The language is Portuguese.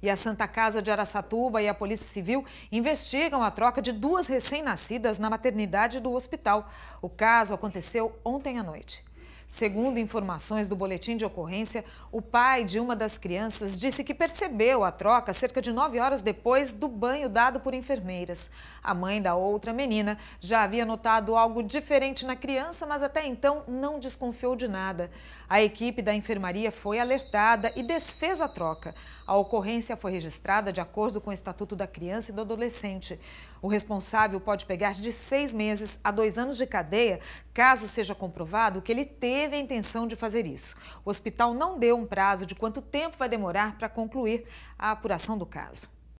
E a Santa Casa de Araçatuba e a Polícia Civil investigam a troca de duas recém-nascidas na maternidade do hospital. O caso aconteceu ontem à noite. Segundo informações do boletim de ocorrência, o pai de uma das crianças disse que percebeu a troca cerca de 9 horas depois do banho dado por enfermeiras. A mãe da outra menina já havia notado algo diferente na criança, mas até então não desconfiou de nada. A equipe da enfermaria foi alertada e desfez a troca. A ocorrência foi registrada de acordo com o Estatuto da Criança e do Adolescente. O responsável pode pegar de seis meses a dois anos de cadeia, caso seja comprovado que ele teve teve a intenção de fazer isso. O hospital não deu um prazo de quanto tempo vai demorar para concluir a apuração do caso.